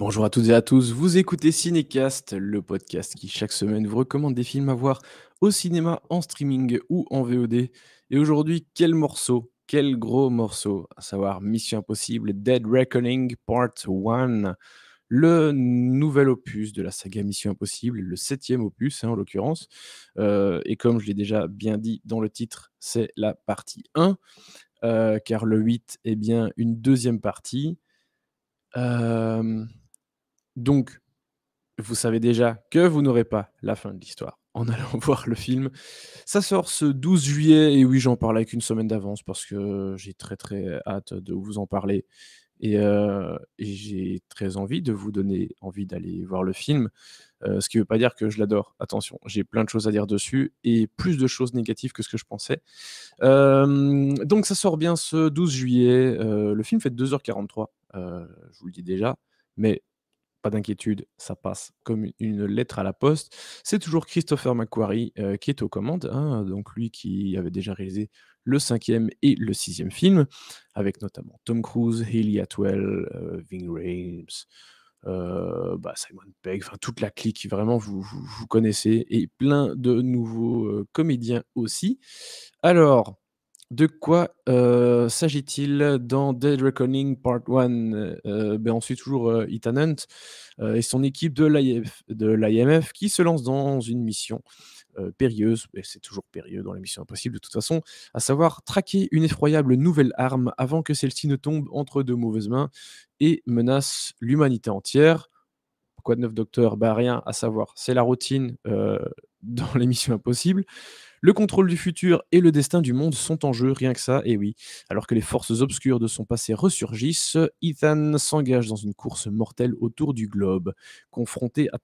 Bonjour à toutes et à tous, vous écoutez Cinecast, le podcast qui chaque semaine vous recommande des films à voir au cinéma, en streaming ou en VOD. Et aujourd'hui, quel morceau, quel gros morceau, à savoir Mission Impossible Dead Reckoning Part 1, le nouvel opus de la saga Mission Impossible, le septième opus hein, en l'occurrence. Euh, et comme je l'ai déjà bien dit dans le titre, c'est la partie 1, euh, car le 8 est bien une deuxième partie. Euh... Donc, vous savez déjà que vous n'aurez pas la fin de l'histoire en allant voir le film. Ça sort ce 12 juillet, et oui, j'en parle avec une semaine d'avance parce que j'ai très très hâte de vous en parler. Et, euh, j'ai très envie de vous donner envie d'aller voir le film. Euh, ce qui ne veut pas dire que je l'adore. Attention, j'ai plein de choses à dire dessus et plus de choses négatives que ce que je pensais. Euh, donc ça sort bien ce 12 juillet. le film fait 2h43, je vous le dis déjà. Mais pas d'inquiétude, ça passe comme une lettre à la poste. C'est toujours Christopher McQuarrie euh, qui est aux commandes, hein, donc lui qui avait déjà réalisé le cinquième et le sixième film, avec notamment Tom Cruise, Haley Atwell, euh, Ving euh, bah, Simon Pegg, toute la clique, vraiment vous connaissez, et plein de nouveaux comédiens aussi. Alors, de quoi euh, s'agit-il dans Dead Reckoning Part 1 euh, ben On suit toujours euh, Ethan Hunt et son équipe de l'IMF qui se lance dans une mission périlleuse, c'est toujours périlleux dans les missions impossibles de toute façon, à savoir traquer une effroyable nouvelle arme avant que celle-ci ne tombe entre de mauvaises mains et menace l'humanité entière. Pourquoi de neuf, Bah rien, à savoir, c'est la routine dans les missions impossibles. Le contrôle du futur et le destin du monde sont en jeu, rien que ça, et oui. Alors que les forces obscures de son passé ressurgissent, Ethan s'engage dans une course mortelle autour du globe. Confronté à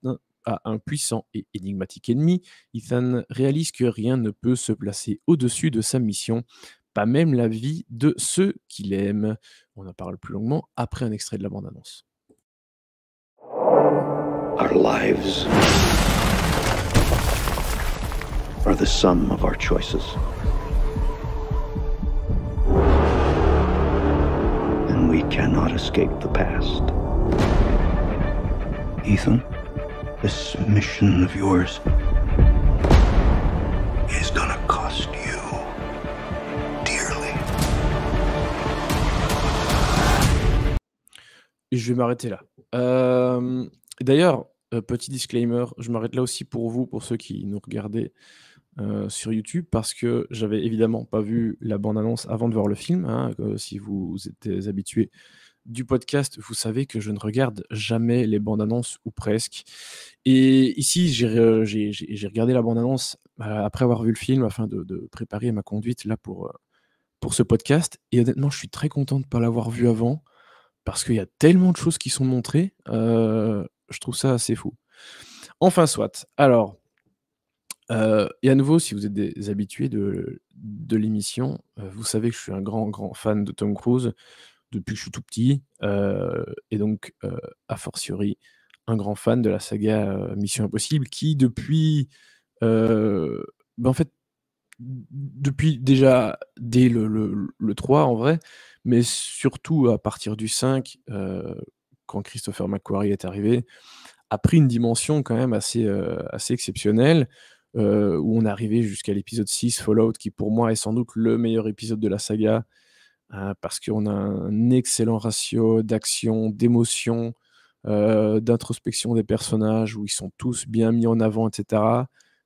à un puissant et énigmatique ennemi, Ethan réalise que rien ne peut se placer au-dessus de sa mission, pas même la vie de ceux qu'il aime. On en parle plus longuement après un extrait de la bande-annonce. Our lives are the sum of our choices. And we cannot escape the past. Ethan, this mission of yours is gonna cost you Et je vais m'arrêter là. Euh, D'ailleurs, euh, petit disclaimer, je m'arrête là aussi pour vous, pour ceux qui nous regardaient. Euh, sur YouTube parce que j'avais évidemment pas vu la bande-annonce avant de voir le film. Hein, si vous êtes habitué du podcast, vous savez que je ne regarde jamais les bandes-annonces ou presque. Et ici, j'ai euh, regardé la bande-annonce euh, après avoir vu le film afin de, préparer ma conduite là pour, pour ce podcast. Et honnêtement, je suis très content de ne pas l'avoir vu avant parce qu'il y a tellement de choses qui sont montrées. je trouve ça assez fou. Enfin, soit. Alors et à nouveau, si vous êtes des habitués de, l'émission, vous savez que je suis un grand, grand fan de Tom Cruise depuis que je suis tout petit. et donc, a fortiori, un grand fan de la saga Mission Impossible qui, depuis. Bah, en fait, depuis déjà dès le, 3 en vrai, mais surtout à partir du 5, quand Christopher McQuarrie est arrivé, a pris une dimension quand même assez, assez exceptionnelle. Euh, où on est arrivé jusqu'à l'épisode 6, Fallout, qui pour moi est sans doute le meilleur épisode de la saga, hein, parce qu'on a un excellent ratio d'action, d'émotion, euh, d'introspection des personnages, où ils sont tous bien mis en avant, etc.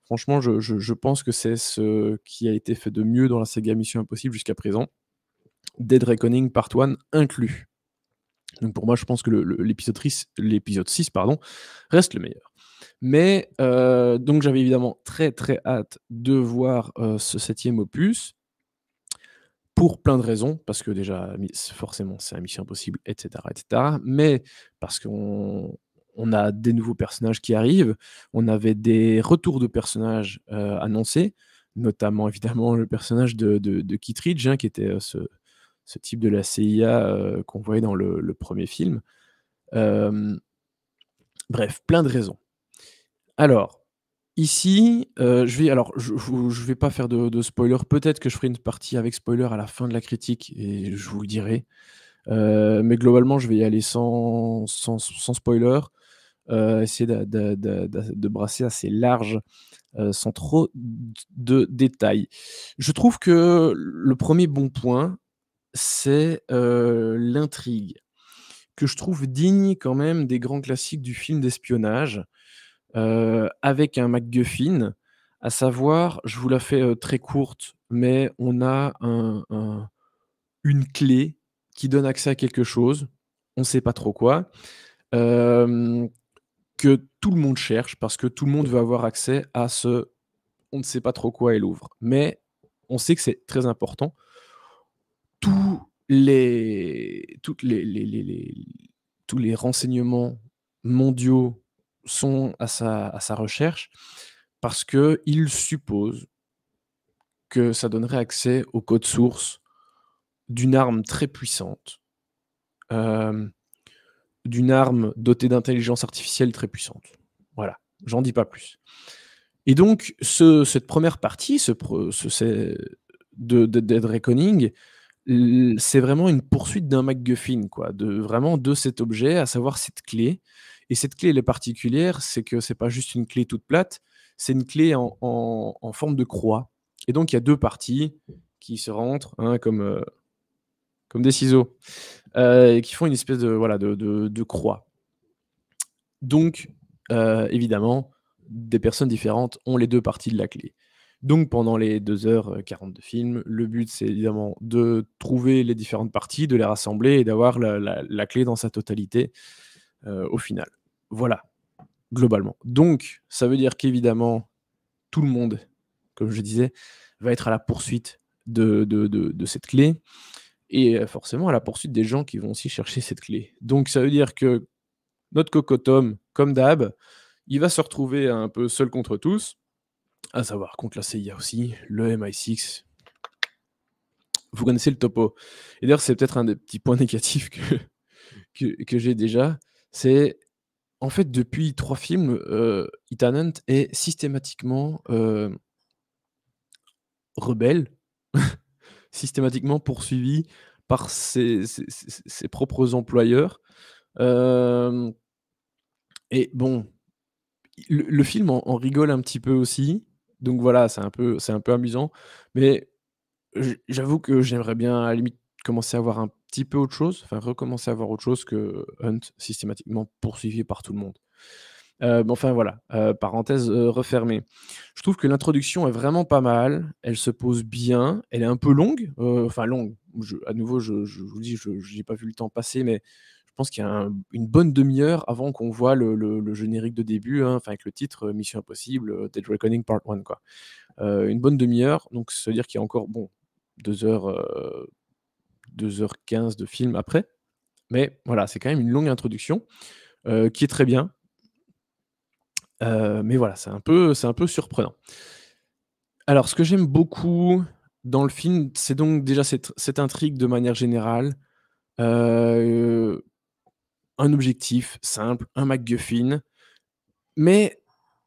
Franchement, je, pense que c'est ce qui a été fait de mieux dans la saga Mission Impossible jusqu'à présent. Dead Reckoning Part 1 inclus. Donc pour moi, je pense que l'épisode 6, pardon, reste le meilleur. Mais euh, donc j'avais évidemment très très hâte de voir euh, ce septième opus pour plein de raisons, parce que déjà forcément c'est un Mission Impossible, etc., etc. Mais parce qu'on on a des nouveaux personnages qui arrivent, on avait des retours de personnages euh, annoncés, notamment évidemment le personnage de, de, Kittridge, hein, qui était ce, ce, type de la CIA qu'on voyait dans le premier film. Bref, plein de raisons. Alors, ici, euh, je vais, alors, je, vais pas faire de, spoiler. Peut-être que je ferai une partie avec spoiler à la fin de la critique et je vous le dirai. Euh, mais globalement, je vais y aller sans, spoiler. Euh, essayer de, brasser assez large sans trop de détails. Je trouve que le premier bon point, c'est l'intrigue, que je trouve digne quand même des grands classiques du film d'espionnage. Euh, avec un MacGuffin, à savoir, je vous la fais euh, très courte, mais on a une clé qui donne accès à quelque chose, on ne sait pas trop quoi, euh, que tout le monde cherche parce que tout le monde veut avoir accès à ce on ne sait pas trop quoi et l'ouvre. Mais on sait que c'est très important. Tous les, toutes les tous les renseignements mondiaux sont à sa, à sa recherche parce qu'il supposent que ça donnerait accès au code source d'une arme très puissante, euh, d'une arme dotée d'intelligence artificielle très puissante. Voilà, j'en dis pas plus. Et donc, ce, cette première partie ce, de, de Dead Reckoning, c'est vraiment une poursuite d'un MacGuffin, quoi, de, vraiment de cet objet, à savoir cette clé et cette clé, elle est particulière, c'est que ce n'est pas juste une clé toute plate, c'est une clé en, forme de croix. Et donc, il y a deux parties qui se rentrent, hein, comme, euh, comme des ciseaux, euh, et qui font une espèce de, voilà, de, croix. Donc, euh, évidemment, des personnes différentes ont les deux parties de la clé. Donc pendant les 2h40 de film, le but c'est évidemment de trouver les différentes parties, de les rassembler et d'avoir la, clé dans sa totalité au final. Voilà, globalement. Donc, ça veut dire qu'évidemment, tout le monde, comme je disais, va être à la poursuite de, de, cette clé et euh, forcément à la poursuite des gens qui vont aussi chercher cette clé. Donc, ça veut dire que notre cocotum, comme d'hab, il va se retrouver un peu seul contre tous, à savoir contre la CIA aussi, le MI6. Vous connaissez le topo. Et d'ailleurs, c'est peut-être un des petits points négatifs que, que j'ai déjà. C'est en fait, depuis trois films, euh, est systématiquement euh, rebelle, systématiquement poursuivi par ses, propres employeurs. Euh, et bon, le, film en, rigole un petit peu aussi. Donc voilà, c'est un, peu, un peu amusant. Mais j'avoue que j'aimerais bien, à limite, commencer à avoir un petit peu autre chose, enfin recommencer à voir autre chose que Hunt systématiquement poursuivi par tout le monde. Euh, enfin voilà, euh, parenthèse euh, refermée. Je trouve que l'introduction est vraiment pas mal, elle se pose bien, elle est un peu longue, euh, enfin longue, à nouveau je, vous dis, je n'ai pas vu le temps passer, mais je pense qu'il y a une bonne demi-heure avant qu'on voit le, générique de début, hein, enfin avec le titre Mission Impossible, Dead Reckoning Part 1. Quoi. une bonne demi-heure, donc ça veut dire qu'il y a encore, bon, deux heures 2h15 de film après. Mais voilà, c'est quand même une longue introduction euh, qui est très bien. Euh, mais voilà, c'est un, peu, un peu surprenant. Alors, ce que j'aime beaucoup dans le film, c'est donc déjà cette, intrigue de manière générale. Euh, un objectif simple, un MacGuffin. Mais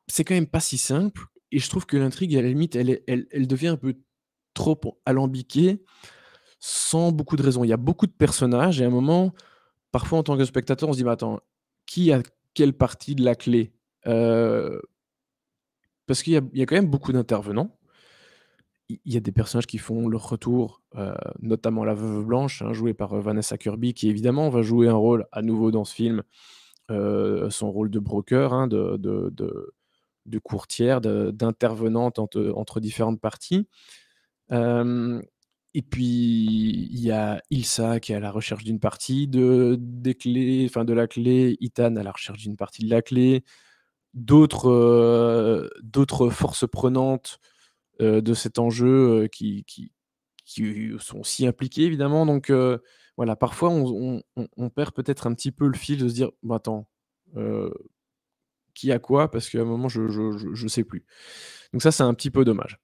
c'est quand même pas si simple. Et je trouve que l'intrigue, à la limite, elle, elle, elle, devient un peu trop alambiquée sans beaucoup de raisons. Il y a beaucoup de personnages et à un moment, parfois en tant que spectateur, on se dit, mais attends, qui a quelle partie de la clé euh, Parce qu'il y, a quand même beaucoup d'intervenants. Il y a des personnages qui font leur retour, euh, notamment la Veuve Blanche, hein, jouée par euh, Vanessa Kirby, qui évidemment va jouer un rôle à nouveau dans ce film, son rôle de broker, hein, de, de, courtière, d'intervenante entre, entre, différentes parties. Et puis il y a Ilsa qui est à la recherche d'une partie de, des clés, enfin de la clé, Itan à la recherche d'une partie de la clé, d'autres euh, d'autres forces prenantes euh, de cet enjeu euh, qui, sont aussi impliquées évidemment. Donc voilà, parfois on, perd peut-être un petit peu le fil de se dire attends, qui a quoi Parce qu'à un moment je ne sais plus. Donc ça c'est un petit peu dommage.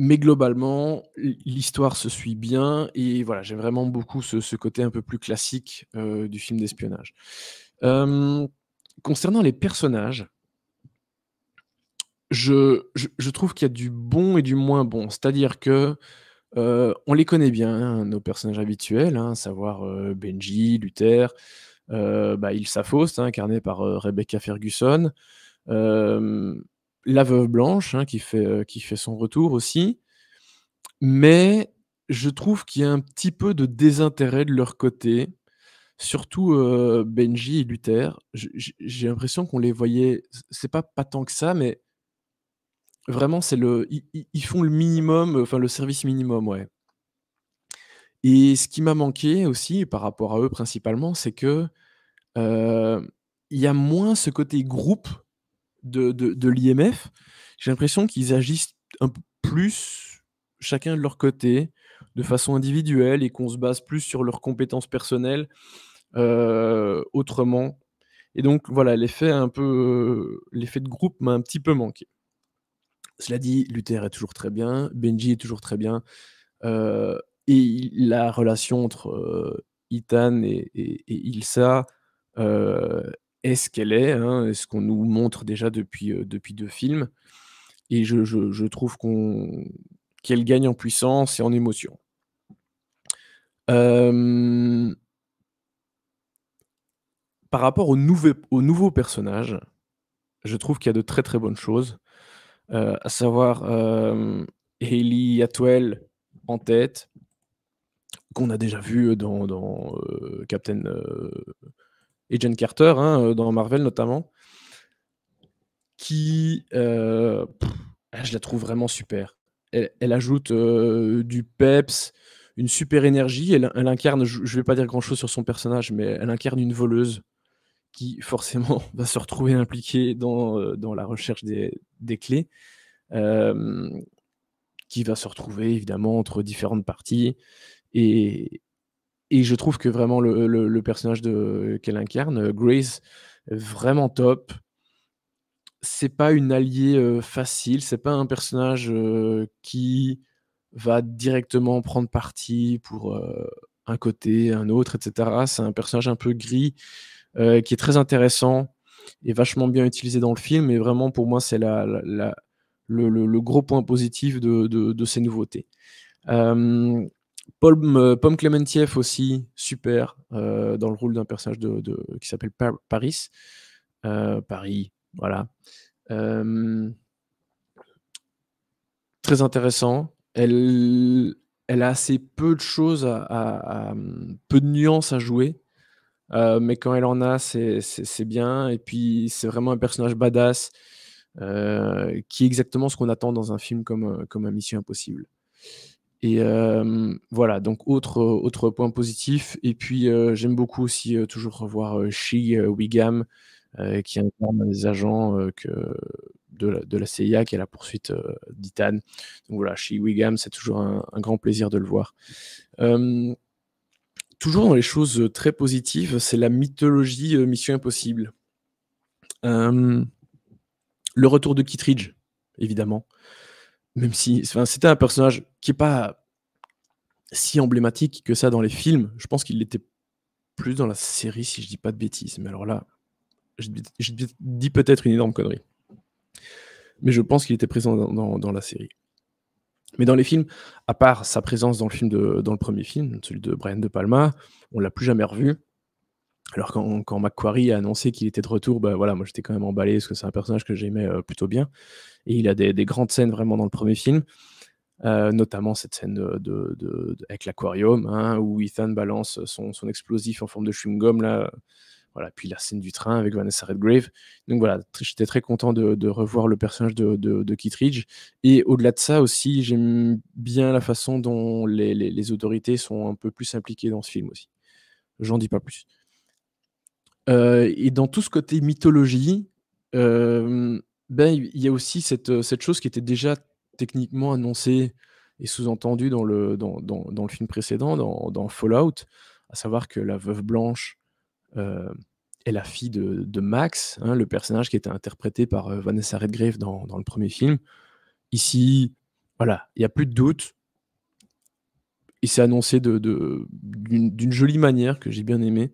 Mais globalement, l'histoire se suit bien et voilà, j'aime vraiment beaucoup ce, côté un peu plus classique euh, du film d'espionnage. concernant les personnages, je, je, trouve qu'il y a du bon et du moins bon. C'est-à-dire que euh, on les connaît bien, hein, nos personnages habituels, hein, à savoir euh, Benji, Luther, bah, Il Safaust, hein, incarné par Rebecca Ferguson. La Veuve Blanche, hein, qui, fait, euh, qui fait son retour aussi. Mais je trouve qu'il y a un petit peu de désintérêt de leur côté, surtout euh, Benji et Luther. J'ai l'impression qu'on les voyait, c'est pas, pas tant que ça, mais vraiment, c'est le, ils, font le minimum, euh, enfin le service minimum, ouais. Et ce qui m'a manqué aussi par rapport à eux principalement, c'est que il y a moins ce côté groupe de, de, l'IMF, j'ai l'impression qu'ils agissent un peu plus chacun de leur côté, de façon individuelle, et qu'on se base plus sur leurs compétences personnelles euh, autrement. Et donc voilà, l'effet un peu, l'effet de groupe m'a un petit peu manqué. Cela dit, Luther est toujours très bien, Benji est toujours très bien, euh, et la relation entre itan euh, Ethan et, et Ilsa, euh, est ce qu'elle est, est hein, ce qu'on nous montre déjà depuis, depuis deux films. Et je, trouve qu'on, qu'elle gagne en puissance et en émotion. Par rapport aux, nouveaux aux nouveaux personnages, je trouve qu'il y a de très très bonnes choses, à savoir euh, Hayley Atwell en tête, qu'on a déjà vu dans Captain et Jen Carter, hein, euh, dans Marvel notamment, qui, euh, ah, je la trouve vraiment super. Elle, ajoute euh, du peps, une super énergie. Elle, incarne, je ne vais pas dire grand-chose sur son personnage, mais elle incarne une voleuse qui forcément va se retrouver impliquée dans, dans la recherche des, des clés, qui va se retrouver évidemment entre différentes parties. Et, et je trouve que vraiment le, personnage qu'elle incarne, Grace, vraiment top. C'est pas une alliée euh, facile, c'est pas un personnage euh, qui va directement prendre parti pour euh, un côté, un autre, etc. C'est un personnage un peu gris qui est très intéressant et vachement bien utilisé dans le film. Et vraiment, pour moi, c'est la, le, gros point positif de, ces nouveautés. Paul, euh, Pomme aussi, super, euh, dans le rôle d'un personnage de, qui s'appelle Paris. Euh, Paris, voilà. très intéressant. Elle, elle a assez peu de choses, à, peu de nuances à jouer. mais quand elle en a, c'est bien. Et puis, c'est vraiment un personnage badass qui est exactement ce qu'on attend dans un film comme, comme un Mission Impossible. Et voilà, donc autre, autre point positif. Et puis j'aime beaucoup aussi toujours revoir She Wigam, qui un des agents que, de, la, CIA qui est la poursuite d'Itan. Donc voilà, She Wigam, c'est toujours un, un, grand plaisir de le voir. toujours dans les choses très positives, c'est la mythologie Mission Impossible. le retour de Kittridge, évidemment. Même si c'était un personnage qui n'est pas si emblématique que ça dans les films. Je pense qu'il était plus dans la série, si je dis pas de bêtises. Mais alors là, je, dis peut-être une énorme connerie. Mais je pense qu'il était présent dans, la série. Mais dans les films, à part sa présence dans le, film de, dans le premier film, celui de Brian De Palma, on l'a plus jamais revu. Alors quand, Macquarie a annoncé qu'il était de retour, bah, voilà, moi j'étais quand même emballé parce que c'est un personnage que j'aimais euh, plutôt bien. Et il a des, grandes scènes vraiment dans le premier film, euh, notamment cette scène de, avec l'aquarium hein, où Ethan balance son, explosif en forme de chewing-gum là. Euh, voilà, puis la scène du train avec Vanessa Redgrave. Donc voilà, j'étais très content de, revoir le personnage de, Kittridge. Et au-delà de ça aussi, j'aime bien la façon dont les, les autorités sont un peu plus impliquées dans ce film aussi. J'en dis pas plus. Euh, et dans tout ce côté mythologie, euh, ben, il y a aussi cette, euh, cette, chose qui était déjà techniquement annoncée et sous-entendue dans le, dans, dans, dans le film précédent, dans, dans, Fallout, à savoir que la veuve blanche est la fille de, de Max, hein, le personnage qui était interprété par Vanessa Redgrave dans, le premier film. Ici, voilà, il n'y a plus de doute. et c'est annoncé d'une de, d'une jolie manière que j'ai bien aimé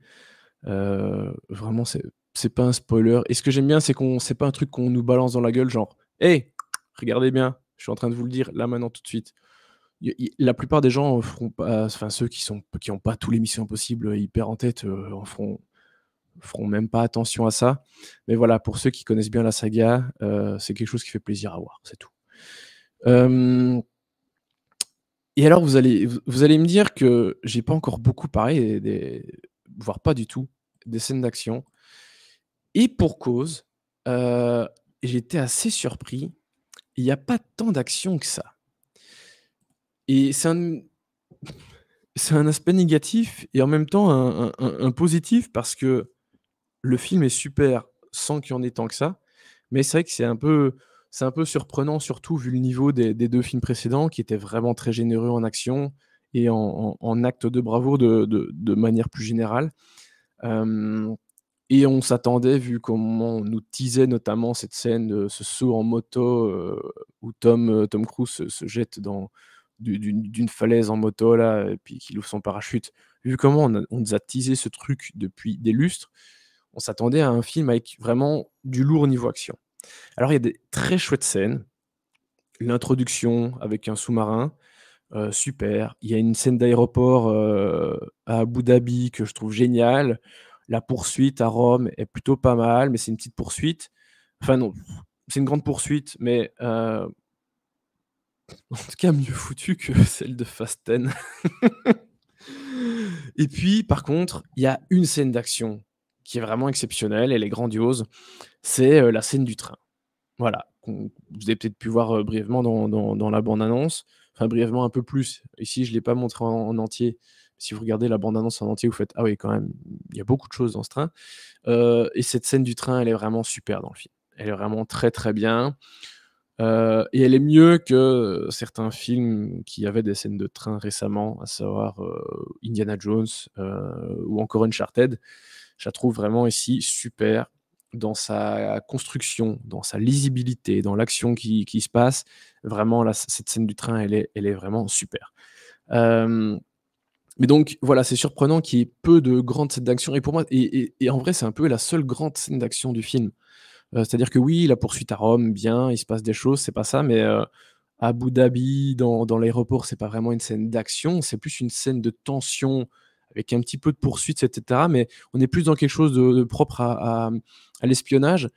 euh, vraiment, c'est pas un spoiler. Et ce que j'aime bien, c'est qu'on c'est pas un truc qu'on nous balance dans la gueule, genre, hé, hey, regardez bien, je suis en train de vous le dire là maintenant tout de suite. la plupart des gens euh, feront pas, enfin ceux qui sont qui ont pas tous les missions possibles euh, hyper en tête, en feront feront même pas attention à ça. Mais voilà, pour ceux qui connaissent bien la saga, c'est quelque chose qui fait plaisir à voir, c'est tout. Et alors vous allez vous allez me dire que j'ai pas encore beaucoup parlé des, voire pas du tout des scènes d'action. Et pour cause, euh, j'étais assez surpris. Il n'y a pas tant d'action que ça. Et c'est un, c'est un aspect négatif et en même temps un, positif parce que le film est super sans qu'il y en ait tant que ça. Mais c'est vrai que c'est un peu, c'est un peu surprenant, surtout vu le niveau des, deux films précédents qui étaient vraiment très généreux en action et en, acte de bravo de, manière plus générale et on s'attendait, vu comment on nous teasait notamment cette scène, de euh, ce saut en moto euh, où Tom, euh, Tom Cruise se, jette dans, d'une falaise en moto là, et puis qu'il ouvre son parachute. Vu comment on, on, nous a teasé ce truc depuis des lustres, on s'attendait à un film avec vraiment du lourd niveau action. Alors il y a des très chouettes scènes, l'introduction avec un sous-marin, euh, super. Il y a une scène d'aéroport euh, à Abu Dhabi que je trouve géniale. La poursuite à Rome est plutôt pas mal, mais c'est une petite poursuite. Enfin non, c'est une grande poursuite, mais euh, en tout cas mieux foutue que celle de Fast Et puis, par contre, il y a une scène d'action qui est vraiment exceptionnelle, elle est grandiose, c'est la scène du train. Voilà, vous avez peut-être pu voir brièvement dans la bande-annonce enfin, brièvement un peu plus. Ici, je ne l'ai pas montré en, entier. Si vous regardez la bande-annonce en entier, vous faites Ah oui, quand même, il y a beaucoup de choses dans ce train. Euh, et cette scène du train, elle est vraiment super dans le film. Elle est vraiment très, très bien. Euh, et elle est mieux que certains films qui avaient des scènes de train récemment, à savoir euh, Indiana Jones ou encore Uncharted. Je la trouve vraiment ici super, dans sa construction, dans sa lisibilité, dans l'action qui, qui, se passe. Vraiment, cette scène du train, elle est, elle est vraiment super. mais donc, voilà, c'est surprenant qu'il y ait peu de grandes scènes d'action. Et pour moi, et, en vrai, c'est un peu la seule grande scène d'action du film. Euh, c'est-à-dire que oui, la poursuite à Rome, bien, il se passe des choses, c'est pas ça, mais euh, à Abu Dhabi, dans, dans l'aéroport, c'est pas vraiment une scène d'action, c'est plus une scène de tension avec un petit peu de poursuites, etc. Mais on est plus dans quelque chose de, propre à, l'espionnage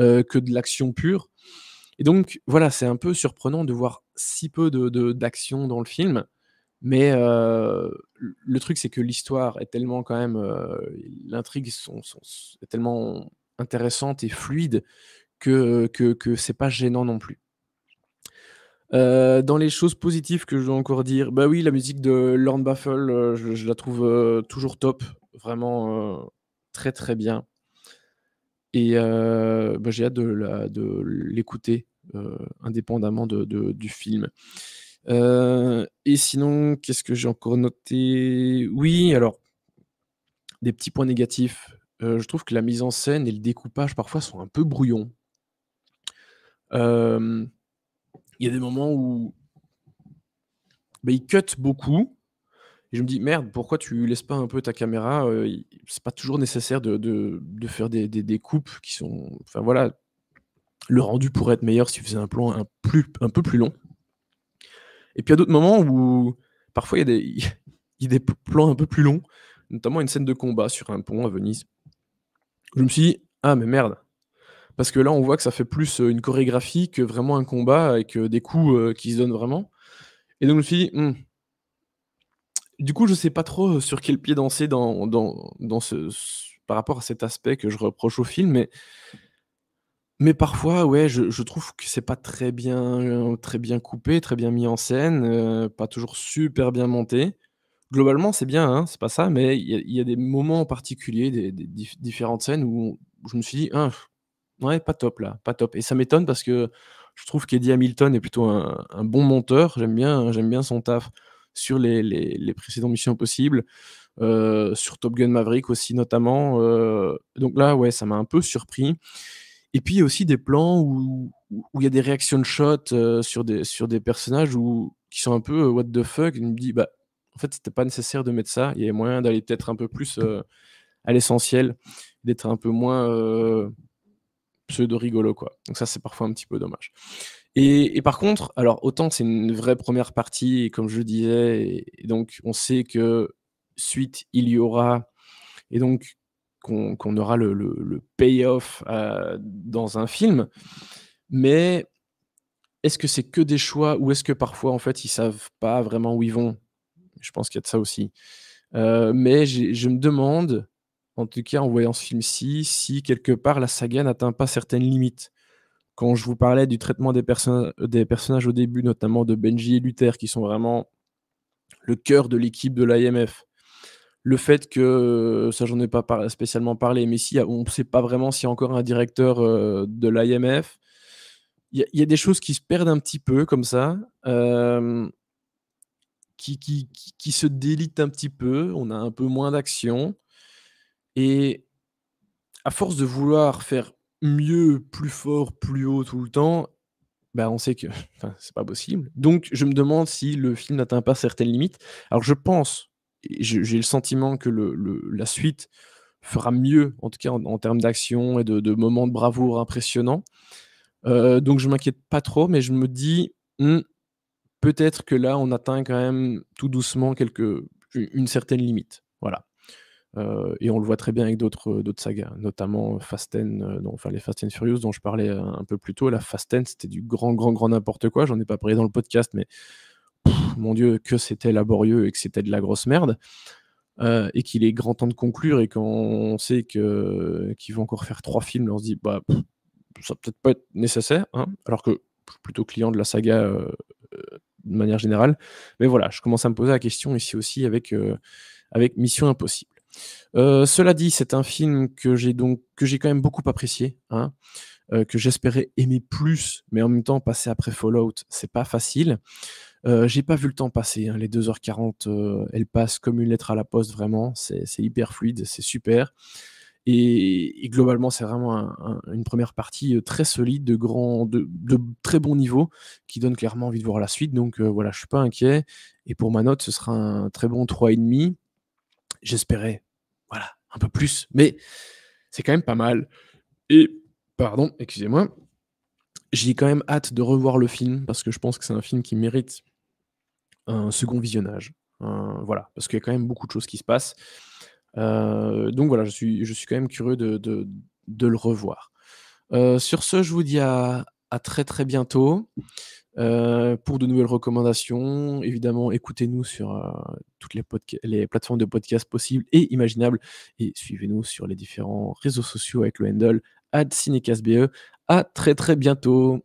euh, que de l'action pure. Et donc, voilà, c'est un peu surprenant de voir si peu d'action dans le film. Mais euh, le truc, c'est que l'histoire est tellement quand même. Euh, l'intrigue est tellement intéressante et fluide que, que, que c'est pas gênant non plus. Euh, dans les choses positives que je dois encore dire, bah oui, la musique de Lorne Baffle, euh, je, la trouve euh, toujours top, vraiment très très bien. Et bah, j'ai hâte de l'écouter indépendamment du film. et sinon, qu'est-ce que j'ai encore noté Oui, alors, des petits points négatifs. je trouve que la mise en scène et le découpage parfois sont un peu brouillons. Euh, il y a des moments où bah, il cut beaucoup. Et je me dis, merde, pourquoi tu laisses pas un peu ta caméra euh, C'est pas toujours nécessaire de, de, faire des, des, coupes qui sont. Enfin voilà, le rendu pourrait être meilleur si tu faisais un plan un, plus, un peu plus long. Et puis il y a d'autres moments où parfois il y, y, a des plans un peu plus longs, notamment une scène de combat sur un pont à Venise. Je me suis dit, ah mais merde, parce que là, on voit que ça fait plus euh, une chorégraphie que vraiment un combat avec des coups euh, qui se donnent vraiment. Et donc, je me suis dit, hmm. du coup, je sais pas trop euh, sur quel pied danser dans, dans, ce, par rapport à cet aspect que je reproche au film, mais. Mais parfois, ouais, je, trouve que c'est pas très bien, très bien coupé, très bien mis en scène, pas toujours super bien monté. Globalement, c'est bien, hein, c'est pas ça, mais il y, a des moments en particulier, des, différentes scènes où, je me suis dit, ah, ouais, pas top là, pas top. Et ça m'étonne parce que je trouve qu'Eddie Hamilton est plutôt un, bon monteur. J'aime bien, j'aime bien son taf sur les, les, précédentes missions possibles, euh, sur Top Gun Maverick aussi notamment. Euh. donc là, ouais, ça m'a un peu surpris. Et puis il y a aussi des plans où il y a des reaction shots euh, sur, des, sur des personnages qui sont un peu what the fuck. Il me dit, bah, en fait, c'était pas nécessaire de mettre ça. Il y avait moyen d'aller peut-être un peu plus à l'essentiel, d'être un peu moins pseudo-rigolo, quoi. Donc ça, c'est parfois un petit peu dommage. Et, par contre, alors autant c'est une vraie première partie, et comme je disais, et, donc on sait que suite, il y aura, et donc qu'on aura le, payoff euh, dans un film, mais est-ce que c'est que des choix ou est-ce que parfois, en fait, ils savent pas vraiment où ils vont Je pense qu'il y a de ça aussi. Euh, mais je me demande en tout cas en voyant ce film-ci, si quelque part la saga n'atteint pas certaines limites. Quand je vous parlais du traitement des, des personnages au début, notamment de Benji et Luther, qui sont vraiment le cœur de l'équipe de l'IMF, le fait que, euh, ça j'en ai pas spécialement parlé, mais si on ne sait pas vraiment s'il y a encore un directeur euh, de l'IMF, il y, a des choses qui se perdent un petit peu comme ça. Euh, qui, qui, se délite un petit peu, on a un peu moins d'action. Et à force de vouloir faire mieux, plus fort, plus haut tout le temps, ben on sait que c'est pas possible. Donc je me demande si le film n'atteint pas certaines limites. Alors je pense, j'ai le sentiment que le, la suite fera mieux, en tout cas en, termes d'action et de, moments de bravoure impressionnants. Euh, donc je m'inquiète pas trop, mais je me dis hmm, peut-être que là on atteint quand même tout doucement une certaine limite. Euh, et on le voit très bien avec d'autres euh, sagas, notamment euh, Fast les Fast and Furious dont je parlais un peu plus tôt. La Fast and, c'était du grand, grand, grand n'importe quoi. J'en ai pas parlé dans le podcast, mais mon Dieu, que c'était laborieux et que c'était de la grosse merde. et qu'il est grand temps de conclure et quand on sait que qu'ils vont encore faire trois films, on se dit bah ça peut-être pas être nécessaire, hein. alors que je suis plutôt client de la saga de manière générale. Mais voilà, je commence à me poser la question ici aussi avec avec Mission Impossible. Euh, cela dit, c'est un film que j'ai donc que j'ai quand même beaucoup apprécié, hein, euh, que j'espérais aimer plus, mais en même temps passer après Fallout, c'est pas facile. Euh, j'ai pas vu le temps passer. Hein. les 2h40, elles passent comme une lettre à la poste, vraiment. C'est hyper fluide, c'est super. Et, globalement, c'est vraiment une première partie très solide, de, grand, de, très bon niveau, qui donne clairement envie de voir la suite. Donc voilà, je suis pas inquiet. Et pour ma note, ce sera un très bon 3,5. J'espérais voilà, un peu plus. Mais c'est quand même pas mal. Et, pardon, excusez-moi, j'ai quand même hâte de revoir le film parce que je pense que c'est un film qui mérite un second visionnage. voilà, parce qu'il y a quand même beaucoup de choses qui se passent. Euh, donc voilà, je suis, je suis quand même curieux de, de, le revoir. Euh, sur ce, je vous dis à, à très très bientôt. Euh, pour de nouvelles recommandations, évidemment, écoutez-nous sur euh, toutes les, plateformes de podcast possibles et imaginables et suivez-nous sur les différents réseaux sociaux avec le handle @cinecasbe. À très très bientôt.